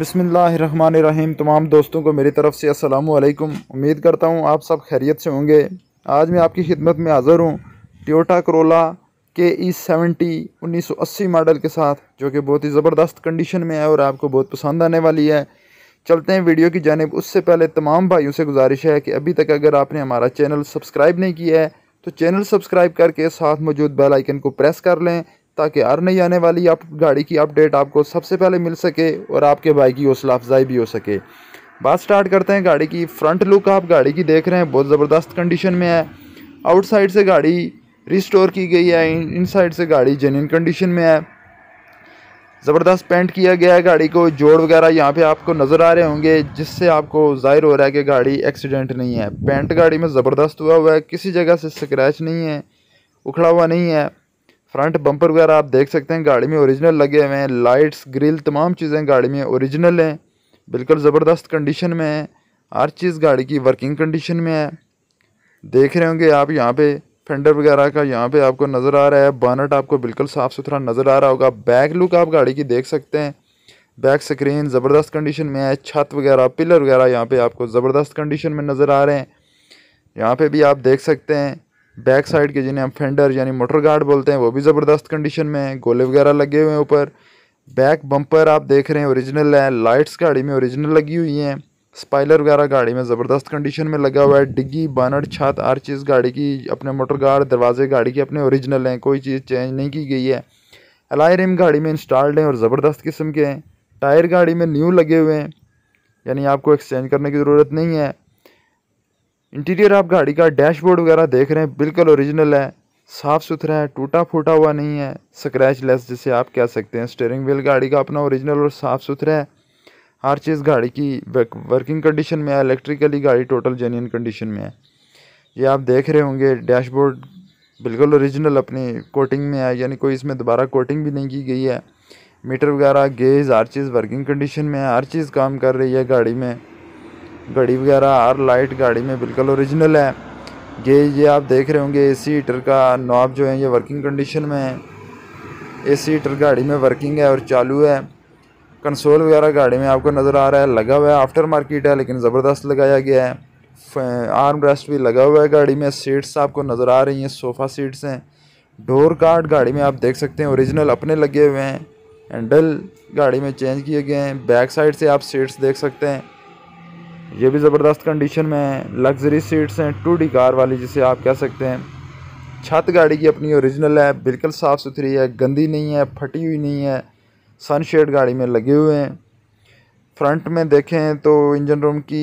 बसमीम तमाम दोस्तों को मेरी तरफ़ से असलकम उम्मीद करता हूँ आप सब खैरियत से होंगे आज मैं आपकी खिदमत में हाज़र हूँ ट्योटा करोला के ई सेवेंटी उन्नीस सौ अस्सी मॉडल के साथ जो कि बहुत ही ज़बरदस्त कंडीशन में है और आपको बहुत पसंद आने वाली है चलते हैं वीडियो की जानब उससे पहले तमाम भाइयों से गुजारिश है कि अभी तक अगर आपने हमारा चैनल सब्सक्राइब नहीं किया है तो चैनल सब्सक्राइब करके साथ मौजूद बेल आइकन को प्रेस कर लें ताकि हर नई आने वाली आप गाड़ी की अपडेट आपको सबसे पहले मिल सके और आपके भाई की हौसला अफजाई भी हो सके बात स्टार्ट करते हैं गाड़ी की फ्रंट लुक आप गाड़ी की देख रहे हैं बहुत ज़बरदस्त कंडीशन में है आउटसाइड से गाड़ी रिस्टोर की गई है इनसाइड से गाड़ी जेन्यन कंडीशन में है ज़बरदस्त पेंट किया गया है गाड़ी को जोड़ वगैरह यहाँ पे आपको नज़र आ रहे होंगे जिससे आपको ज़ाहिर हो रहा है कि गाड़ी एक्सीडेंट नहीं है पेंट गाड़ी में ज़बरदस्त हुआ हुआ है किसी जगह से स्क्रैच नहीं है उखड़ा हुआ नहीं है फ्रंट बम्पर वगैरह आप देख सकते हैं गाड़ी में ओरिजिनल लगे हुए हैं लाइट्स ग्रिल तमाम चीज़ें गाड़ी में ओरिजिनल हैं बिल्कुल ज़बरदस्त कंडीशन में है हर चीज़ गाड़ी की वर्किंग कंडीशन में है देख रहे होंगे आप यहाँ पे फेंडर वगैरह का यहाँ पे आपको नज़र आ रहा है बानट आपको बिल्कुल साफ़ सुथरा नज़र आ रहा होगा बैक लुक आप गाड़ी की देख सकते हैं बैक स्क्रीन ज़बरदस्त कंडीशन में है छत वगैरह पिलर वगैरह यहाँ पे आपको ज़बरदस्त कंडीशन में नज़र आ रहे हैं यहाँ पे भी आप देख सकते हैं बैक साइड के जिन्हें हम फेंडर यानी मोटर गार्ड बोलते हैं वो भी ज़बरदस्त कंडीशन में है गोले वगैरह लगे हुए हैं ऊपर बैक बम्पर आप देख रहे हैं ओरिजिनल है लाइट्स गाड़ी में ओरिजिनल लगी हुई हैं स्पाइलर वगैरह गाड़ी में ज़बरदस्त कंडीशन में लगा हुआ है डिग्गी बानर छत हर चीज़ गाड़ी की अपने मोटर गार्ड दरवाजे गाड़ी के अपने ओरिजिनल हैं कोई चीज़ चेंज नहीं की गई है अलाई रिम गाड़ी में इंस्टॉल्ड हैं और ज़बरदस्त किस्म के हैं टायर गाड़ी में न्यू लगे हुए हैं यानी आपको एक्सचेंज करने की ज़रूरत नहीं है इंटीरियर आप गाड़ी का डैशबोर्ड वगैरह देख रहे हैं बिल्कुल ओरिजिनल है साफ़ सुथरा है टूटा फूटा हुआ नहीं है स्क्रैच लेस जिसे आप कह सकते हैं स्टेयरिंग व्हील गाड़ी का अपना ओरिजिनल और साफ़ सुथरा है हर चीज़ गाड़ी की वर्किंग कंडीशन में है इलेक्ट्रिकली गाड़ी टोटल जेन्यन कंडीशन में है ये आप देख रहे होंगे डैशबोर्ड बिल्कुल ओरिजिनल अपनी कोटिंग में है यानी कोई इसमें दोबारा कोटिंग भी नहीं की गई है मीटर वगैरह गेज हर चीज़ वर्किंग कंडीशन में है हर चीज़ काम कर रही है गाड़ी में घड़ी वगैरह हर लाइट गाड़ी में बिल्कुल ओरिजिनल है गेज ये आप देख रहे होंगे एसी हीटर का नॉब जो है ये वर्किंग कंडीशन में है एसी हीटर गाड़ी में वर्किंग है और चालू है कंसोल वगैरह गाड़ी में आपको नज़र आ रहा है लगा हुआ है आफ्टर मार्केट है लेकिन ज़बरदस्त लगाया गया है आर्म रेस्ट भी लगा हुआ है गाड़ी में सीट्स आपको नज़र आ रही हैं सोफ़ा सीट्स हैं डोर कार्ड गाड़ी में आप देख सकते हैं ओरिजिनल अपने लगे हुए हैं हैंडल गाड़ी में चेंज किए गए हैं बैक साइड से आप सीट्स देख सकते हैं ये भी ज़बरदस्त कंडीशन में है लग्जरी सीट्स हैं टू डी कार वाली जिसे आप कह सकते हैं छत गाड़ी की अपनी ओरिजिनल है बिल्कुल साफ़ सुथरी है गंदी नहीं है फटी हुई नहीं है सनशेड गाड़ी में लगे हुए हैं फ्रंट में देखें तो इंजन रूम की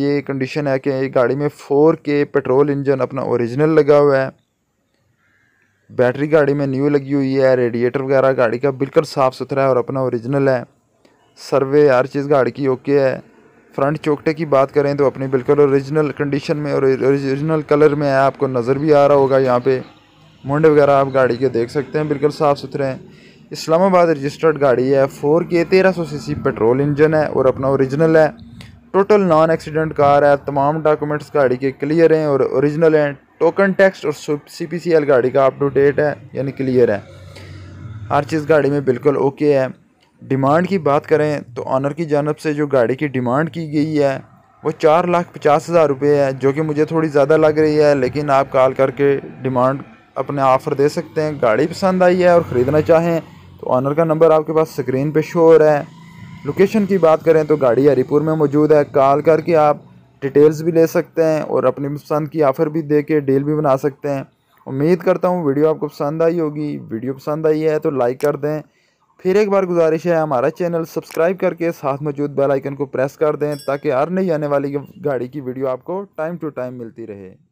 ये कंडीशन है कि गाड़ी में फोर के पेट्रोल इंजन अपना ओरिजिनल लगा हुआ है बैटरी गाड़ी में न्यू लगी हुई है रेडिएटर वगैरह गाड़ी का बिल्कुल साफ़ सुथरा है और अपना ओरिजिनल है सर्वे हर चीज़ गाड़ी की ओके है फ्रंट चौकटे की बात करें तो अपनी बिल्कुल ओरिजिनल कंडीशन में और ओरिजिनल कलर में है आपको नज़र भी आ रहा होगा यहाँ पे मुंड वगैरह आप गाड़ी के देख सकते हैं बिल्कुल साफ़ सुथरे हैं इस्लामाबाद रजिस्टर्ड गाड़ी है फोर के तेरह सौ सी पेट्रोल इंजन है और अपना ओरिजिनल है टोटल नॉन एक्सीडेंट कार है तमाम डॉक्यूमेंट्स गाड़ी के क्लियर हैं और ओरिजिनल हैं टोकन टेक्स्ट और सी पी सी एल गाड़ी का अप टू डेट है यानी क्लियर है हर चीज़ गाड़ी में बिल्कुल ओके है डिमांड की बात करें तो ऑनर की जानब से जो गाड़ी की डिमांड की गई है वो चार लाख पचास हज़ार रुपये है जो कि मुझे थोड़ी ज़्यादा लग रही है लेकिन आप कॉल करके डिमांड अपने ऑफ़र दे सकते हैं गाड़ी पसंद आई है और ख़रीदना चाहें तो ऑनर का नंबर आपके पास स्क्रीन पे शो हो रहा है लोकेशन की बात करें तो गाड़ी हरीपुर में मौजूद है कॉल करके आप डिटेल्स भी ले सकते हैं और अपनी पसंद की ऑफ़र भी दे के डील भी बना सकते हैं उम्मीद करता हूँ वीडियो आपको पसंद आई होगी वीडियो पसंद आई है तो लाइक कर दें फिर एक बार गुजारिश है हमारा चैनल सब्सक्राइब करके साथ मौजूद बेल आइकन को प्रेस कर दें ताकि हर नई आने वाली गाड़ी की वीडियो आपको टाइम टू टाइम मिलती रहे